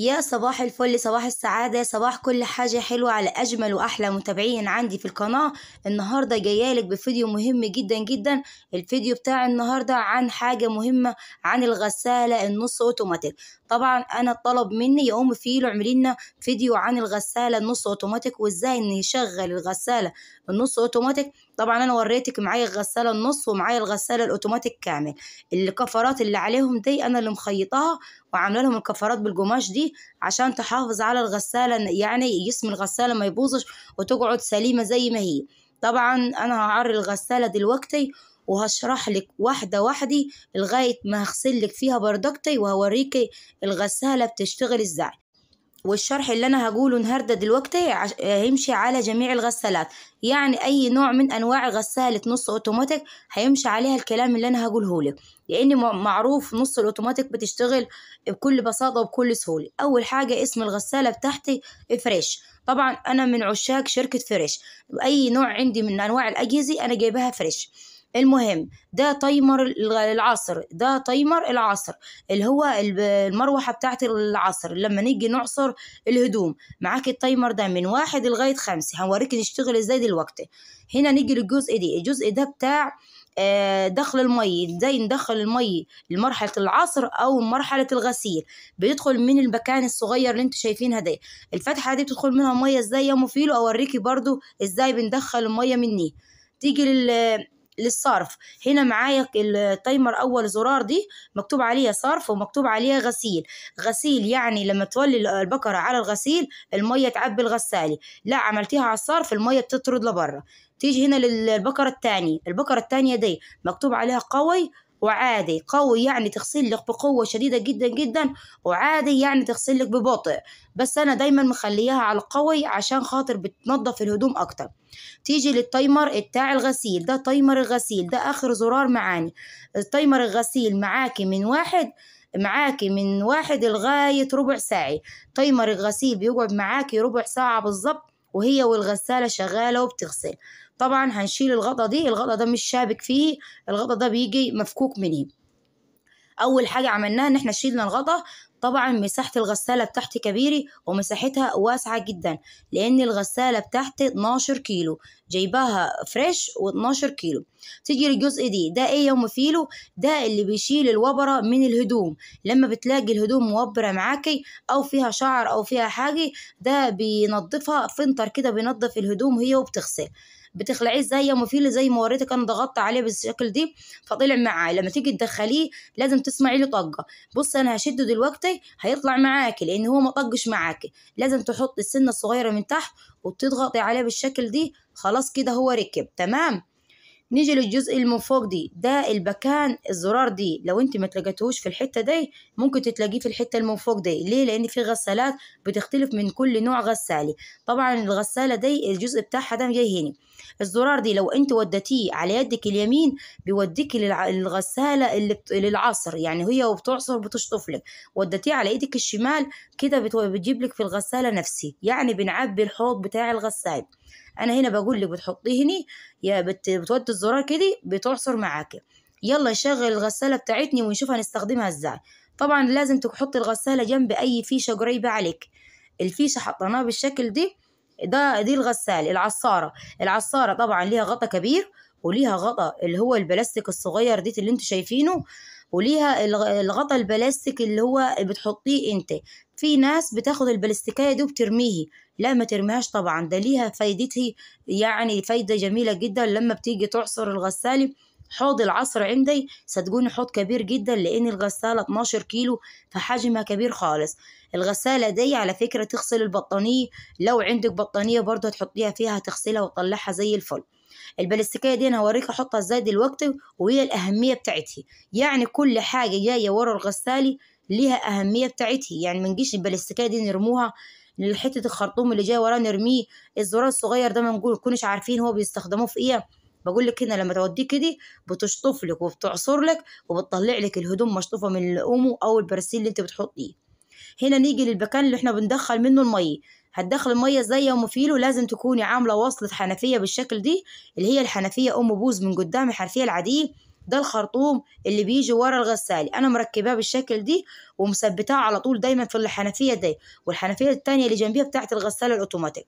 يا صباح الفل صباح السعادة صباح كل حاجة حلوة على أجمل وأحلى متابعين عندي في القناة النهاردة جايالك بفيديو مهم جدا جدا الفيديو بتاع النهاردة عن حاجة مهمة عن الغسالة النص أوتوماتيك طبعا أنا الطلب مني يقوم فيه يعمل فيديو عن الغسالة النص أوتوماتيك وإزاي نشغل يشغل الغسالة النص أوتوماتيك طبعا انا وريتك معايا الغساله النص ومعايا الغساله الاوتوماتيك كامل الكفرات اللي عليهم دي انا اللي مخيطاها وعامله لهم الكفرات بالقماش دي عشان تحافظ على الغساله يعني جسم الغساله ما يبوظش وتقعد سليمه زي ما هي طبعا انا هعري الغساله دلوقتي وهشرح لك واحدة واحده لغاية ما هغسل لك فيها بردكتي وهوريكي الغسالة بتشتغل ازاي والشرح اللي انا هقوله النهارده دلوقتي هيمشي على جميع الغسالات يعني اي نوع من انواع غساله نص اوتوماتيك هيمشي عليها الكلام اللي انا هقوله لك لان معروف نص الاوتوماتيك بتشتغل بكل بساطه وبكل سهوله اول حاجه اسم الغساله بتاعتي فريش طبعا انا من عشاق شركه فريش اي نوع عندي من انواع الاجهزه انا جايباها فريش المهم ده تايمر العصر ده تايمر العصر اللي هو المروحة بتاعت العصر لما نيجي نعصر الهدوم معاك التايمر ده من واحد لغاية خمسة هنوريك نشتغل ازاي دلوقتي هنا نيجي للجزء دي الجزء ده بتاع آه، دخل المي ازاي ندخل المي لمرحله العصر او مرحله الغسيل بيدخل من المكان الصغير اللي انتوا شايفينها ده الفتحه دي بتدخل منها ميه ازاي يا مفيلو اوريكي برضو ازاي بندخل الميه مني تيجي لل للصرف هنا معايا التايمر اول زرار دي مكتوب عليها صرف ومكتوب عليها غسيل غسيل يعني لما تولي البقرة على الغسيل المية تعبي الغسالة لا عملتيها على الصرف المية بتطرد لبره تيجي هنا للبقرة التانية البقرة التانية دي مكتوب عليها قوي وعادي قوي يعني تغسل لك بقوة شديدة جدا جدا وعادي يعني تغسل لك ببطء بس أنا دايما مخليها على القوي عشان خاطر بتنضف الهدوم أكتر تيجي للتايمر بتاع الغسيل ده تايمر الغسيل ده آخر زرار معاني التايمر الغسيل معاكي من واحد معاكي من واحد لغاية ربع ساعة تايمر الغسيل بيقعد معاكي ربع ساعة بالظبط وهي والغسالة شغالة وبتغسل طبعا هنشيل الغطا دي الغطا ده مش شابك فيه الغطا ده بيجي مفكوك منه اول حاجه عملناها ان احنا شيلنا الغطا طبعا مساحة الغسالة بتاعتي كبيرة ومساحتها واسعة جدا لأن الغسالة بتاعتي 12 كيلو جايباها فريش و12 كيلو تيجي للجزء دي ده ايه يوم فيلو ده اللي بيشيل الوبرة من الهدوم لما بتلاقي الهدوم موبرة معاكي أو فيها شعر أو فيها حاجة ده بينظفها فنتر كده بينظف الهدوم هي وبتغسل بتخلعيه زي ما مفيل زي ما وريتك انا ضغطت عليه بالشكل دي فطلع معاه لما تيجي تدخليه لازم تسمعي له طقه بص انا هشده دلوقتي هيطلع معاكي لان هو ما طقش معاكي لازم تحطي السنه الصغيره من تحت وتضغطي عليه بالشكل دي خلاص كده هو ركب تمام نيجي للجزء اللي فوق دي ده البكان الزرار دي لو انت ما تلاقيتهوش في الحته دي ممكن تتلاقيه في الحته اللي فوق دي ليه لان في غسالات بتختلف من كل نوع غساله طبعا الغساله دي الجزء بتاعها ده جاي هنا الزرار دي لو انت وديتيه على يدك اليمين بيوديك للغساله اللي بت... للعصر يعني هي وبتعصر بتشطف لك وديتيه على ايدك الشمال كده بتجيب لك في الغساله نفسي يعني بنعبي الحوض بتاع الغساله انا هنا بقول لك بتحطيه هنا يا بتودي الزرار كده بتعصر معاكي يلا شغل الغسالة بتاعتني ونشوف هنستخدمها ازاي طبعا لازم تحطي الغسالة جنب اي فيشة قريبة عليك الفيشة حطيناها بالشكل دي ده دي الغسالة العصارة العصارة طبعا ليها غطا كبير وليها غطا اللي هو البلاستيك الصغير ديت اللي انتوا شايفينه وليها الغطا البلاستيك اللي هو بتحطيه انت في ناس بتاخد البلاستيكية دي وبترميه لا ما ترميهاش طبعا ده ليها فايدته يعني فايدة جميلة جدا لما بتيجي تعصر الغسالة حوض العصر عندي صدقوني حوض كبير جدا لان الغساله 12 كيلو فحجمها كبير خالص الغساله دي على فكره تغسل البطانيه لو عندك بطانيه برضه هتحطيها فيها تغسلها وتطلعها زي الفل البلاستيكيه دي انا هوريك احطها ازاي دلوقتي وهي الاهميه بتاعتها يعني كل حاجه جايه ورا الغساله ليها اهميه بتاعتها يعني ما نجيش البلاستيكيه دي نرموها حته الخرطوم اللي جاي وراه نرميه الزرار الصغير ده ما كناش عارفين هو بيستخدموه في ايه بقول لك هنا لما توديه كده بتشطف لك وبتعصر لك وبتطلع لك الهدوم مشطوفه من الامو او البرسيل اللي انت بتحطيه هنا نيجي للبكان اللي احنا بندخل منه الميه هتدخل الميه ازاي يا ام فيلو لازم تكوني عامله وصله حنفيه بالشكل دي اللي هي الحنفيه ام بوز من قدام الحنفيه العاديه ده الخرطوم اللي بيجي ورا الغسالة انا مركباه بالشكل دي ومثبتاه على طول دايما في الحنفية دي والحنفية التانية اللي جنبيها بتاعة الغسالة الاوتوماتيك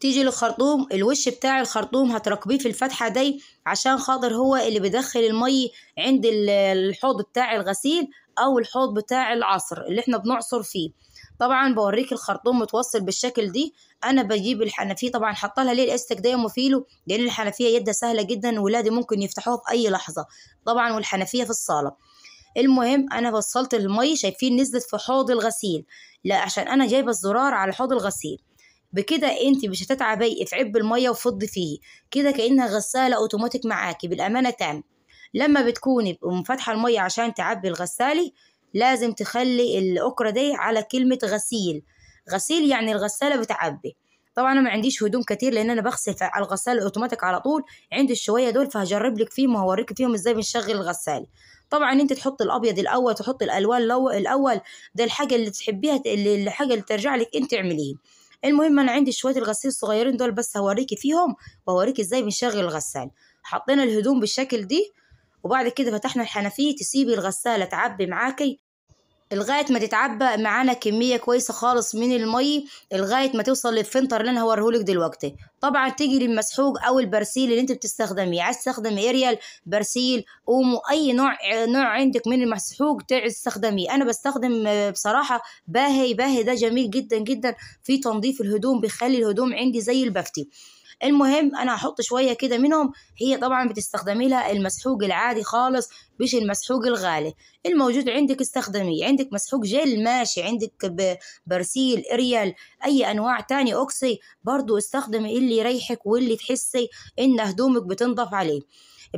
تيجي للخرطوم الوش بتاع الخرطوم هتركبيه في الفتحة دي عشان خاطر هو اللي بيدخل المي عند الحوض بتاع الغسيل او الحوض بتاع العصر اللي احنا بنعصر فيه طبعا بوريك الخرطوم متوصل بالشكل دي انا بجيب الحنفيه طبعا حاطه لها ليه الاستك ده مفيله لان الحنفيه يدها سهله جدا ولادي ممكن يفتحوها في اي لحظه طبعا والحنفيه في الصاله المهم انا وصلت المي شايفين نزلت في حوض الغسيل لا عشان انا جايبه الزرار على حوض الغسيل بكده انت مش هتتعبي في عب الميه وفضي فيه كده كانها غساله اوتوماتيك معاكي بالامانه تام لما بتكوني فاتحه الميه عشان تعبي الغساله لازم تخلي الأكرة دي على كلمة غسيل غسيل يعني الغسالة بتعبي طبعا انا ما عنديش هدوم كتير لان انا بغسل على الغساله أوتوماتيك على طول عندي الشويه دول فهجرب لك فيهم وهوريك فيهم ازاي بنشغل الغساله طبعا انت تحط الابيض الاول تحط الالوان الاول ده الحاجه اللي تحبيها اللي الحاجه اللي ترجع لك انت اعمليه المهم انا عندي شويه الغسيل الصغيرين دول بس هوريكي فيهم وهوريكي ازاي بنشغل الغساله حطينا الهدوم بالشكل دي وبعد كده فتحنا الحنفيه تسيبي الغساله تعبي معاكي لغايه ما تتعبى معانا كميه كويسه خالص من المي لغايه ما توصل للفنتر اللي انا هوريهولك دلوقتي طبعا تيجي للمسحوق او البرسيل اللي انت بتستخدميه عايز تستخدم اريال برسيل اومو اي نوع نوع عندك من المسحوق تستخدميه انا بستخدم آه، بصراحه باهي باهي ده جميل جدا جدا في تنظيف الهدوم بيخلي الهدوم عندي زي البفتي المهم انا هحط شويه كده منهم هي طبعا بتستخدمي لها المسحوق العادي خالص مش المسحوق الغالي الموجود عندك استخدميه عندك مسحوق جل ماشي عندك برسيل اريال اي انواع تاني اوكسي برضو استخدمي اللي يريحك واللي تحسي ان هدومك بتنضف عليه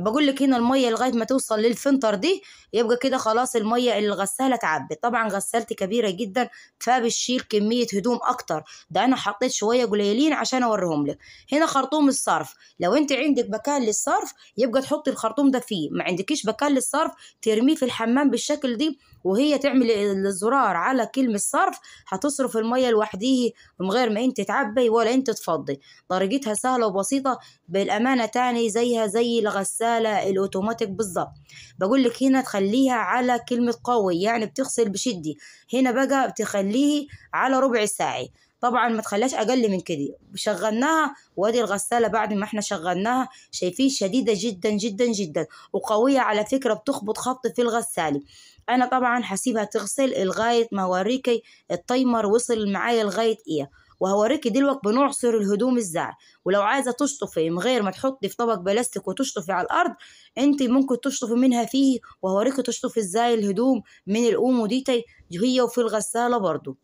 بقول لك هنا الميه لغايه ما توصل للفنتر دي يبقى كده خلاص الميه اللي الغساله اتعبت طبعا غسالتي كبيره جدا فبتشيل كميه هدوم اكتر ده انا حطيت شويه قليلين عشان اوريهم لك هنا خرطوم الصرف لو انت عندك مكان للصرف يبقى تحطي الخرطوم ده فيه ما عندكيش مكان للصرف ترميه في الحمام بالشكل دي وهي تعمل الزرار على كلمة صرف هتصرف المية لوحديه من غير ما انت تعبي ولا انت تفضي طريقتها سهلة وبسيطة بالأمانة تاني زيها زي الغسالة الغسالة الأوتوماتيك بالظبط بقول لك هنا تخليها على كلمة قوي يعني بتغسل بشدة هنا بقى بتخليه على ربع ساعة طبعا ما تخليهاش اقل من كده شغلناها وادي الغساله بعد ما احنا شغلناها شايفين شديده جدا جدا جدا وقويه على فكره بتخبط خبط في الغساله انا طبعا هسيبها تغسل لغايه ما اوريكي التايمر وصل معايا لغايه ايه وهوريكي دلوقتي بنعصر الهدوم ازاي ولو عايزه تشطفي من غير ما تحطي في طبق بلاستيك وتشطفي على الارض انت ممكن تشطفي منها فيه وهوريكي تشطفي ازاي الهدوم من القوم وديتي هي وفي الغساله برضو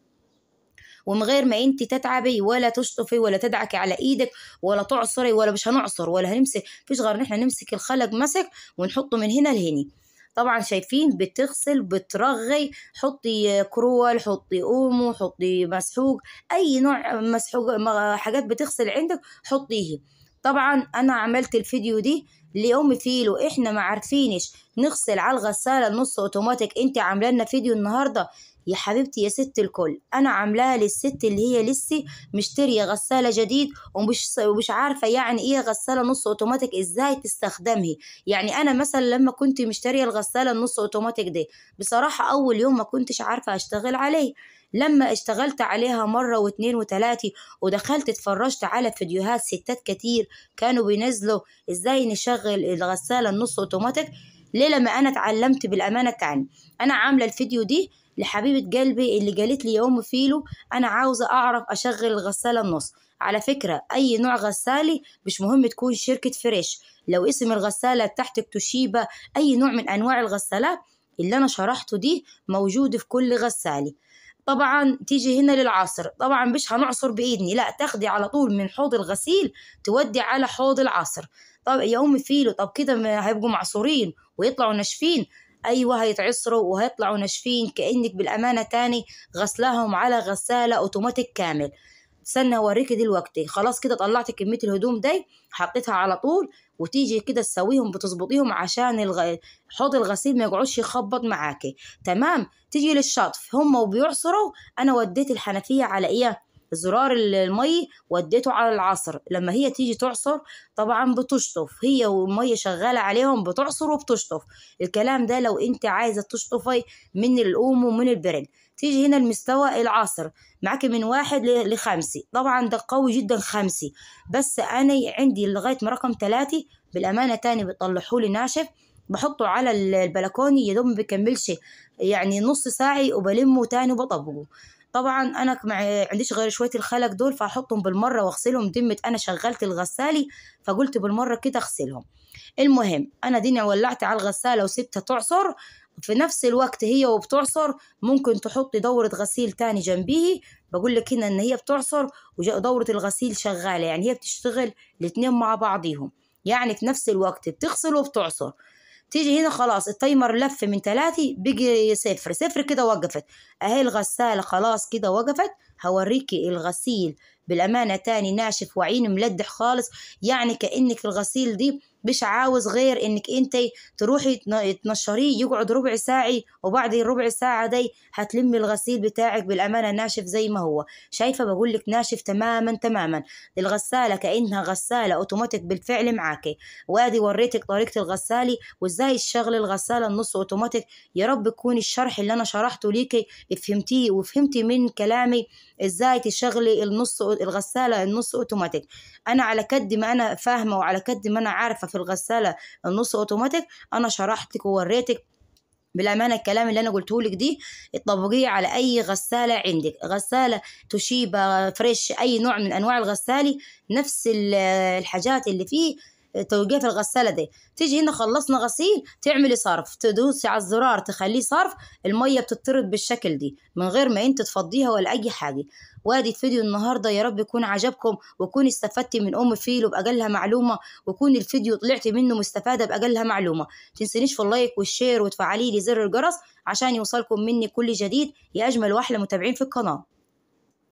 ومن غير ما انت تتعبي ولا تشطفي ولا تدعكي على ايدك ولا تعصري ولا مش هنعصر ولا هنمسك مفيش غير ان احنا نمسك الخلق مسك ونحطه من هنا لهني طبعا شايفين بتغسل بترغي حطي كروال حطي اومو حطي مسحوق اي نوع مسحوق حاجات بتغسل عندك حطيه طبعا انا عملت الفيديو دي لام فيلو احنا ما عارفينش نغسل على الغساله النص اوتوماتيك انت عامله لنا فيديو النهارده يا حبيبتي يا ست الكل انا عاملاها للست اللي هي لسه مشتريه غساله جديد ومش ومش عارفه يعني ايه غساله نص اوتوماتيك ازاي تستخدمها يعني انا مثلا لما كنت مشتريه الغساله النص اوتوماتيك دي بصراحه اول يوم ما كنتش عارفه اشتغل عليه لما اشتغلت عليها مرة واتنين وتلاتة ودخلت اتفرجت على فيديوهات ستات كتير كانوا بينزلوا ازاي نشغل الغسالة النص اوتوماتيك ليه لما انا اتعلمت بالامانة تعني انا عاملة الفيديو دي لحبيبة قلبي اللي قالت لي يا أم فيلو أنا عاوزة أعرف أشغل الغسالة النص على فكرة أي نوع غسالة مش مهم تكون شركة فريش لو اسم الغسالة تحت توشيبا أي نوع من أنواع الغسالات اللي أنا شرحته دي موجود في كل غسالة طبعا تيجي هنا للعصر طبعا مش هنعصر بايدني لا تاخدي على طول من حوض الغسيل تودي على حوض العصر طب يا ام فيلو طب كده هيبقوا معصورين ويطلعوا ناشفين أيوة هيتعصروا وهيطلعوا ناشفين كأنك بالأمانة تاني غسلاهم على غسالة أوتوماتيك كامل استنى اوريكي دلوقتي خلاص كده طلعت كميه الهدوم دي حطيتها على طول وتيجي كده تسويهم بتظبطيهم عشان الغ... حوض الغسيل ما يقعدش يخبط معاكي تمام تيجي للشطف هم وبيعصروا انا وديت الحنفيه على ايه زرار المي وديته على العصر لما هي تيجي تعصر طبعا بتشطف هي والميه شغاله عليهم بتعصر وبتشطف الكلام ده لو انت عايزه تشطفي من القوم ومن البرد تيجي هنا المستوى العصر معاكي من واحد لخمسة طبعا ده قوي جدا خمسة بس انا عندي لغايه ما رقم ثلاثة بالامانه تاني بيطلعهولي ناشف بحطه على البلكوني يا دوب مبيكملش يعني نص ساعي وبلمه تاني وبطبقه طبعا انا ما عنديش غير شويه الخلق دول فاحطهم بالمره واغسلهم دمت انا شغلت الغسالي فقلت بالمره كده اغسلهم المهم انا ديني ولعت على الغساله وسبتها تعصر في نفس الوقت هي وبتعصر ممكن تحطي دورة غسيل تاني جنبيه بقول لك هنا ان هي بتعصر ودورة الغسيل شغالة يعني هي بتشتغل الاتنين مع بعضيهم يعني في نفس الوقت بتغسل وبتعصر تيجي هنا خلاص التايمر لف من ثلاثة بيجي صفر صفر كده وقفت اهي الغسالة خلاص كده وقفت هوريكي الغسيل بالأمانة تاني ناشف وعين ملدح خالص يعني كأنك الغسيل دي مش عاوز غير انك انت تروحي تنشريه يقعد ربع ساعه وبعد الربع ساعه دي هتلمي الغسيل بتاعك بالامانه ناشف زي ما هو شايفه بقول لك ناشف تماما تماما الغساله كانها غساله اوتوماتيك بالفعل معاكي وادي وريتك طريقه الغساله وازاي تشغلي الغساله النص اوتوماتيك يا رب يكون الشرح اللي انا شرحته ليكي فهمتيه وفهمتي من كلامي ازاي تشغلي النص الغساله النص اوتوماتيك انا على كد ما انا فاهمه وعلى كد ما انا عارفه في الغسالة النص اوتوماتيك انا شرحتك ووريتك بالامانه الكلام اللي انا قلته لك دي طبقيه على اي غساله عندك غساله توشيبا آه، فريش اي نوع من انواع الغسالي نفس آه، الحاجات اللي فيه توقيف الغساله دي تيجي هنا خلصنا غسيل تعملي صرف تدوسي على الزرار تخليه صرف الميه بتطرد بالشكل دي من غير ما انت تفضيها ولا اي حاجه وادي فيديو النهارده يا رب يكون عجبكم وكون استفدتي من ام فيلو باقلها معلومه وكون الفيديو طلعتي منه مستفاده بأقلها معلومه تنسينيش في اللايك والشير وتفعلي لي زر الجرس عشان يوصلكم مني كل جديد يا اجمل واحلى متابعين في القناه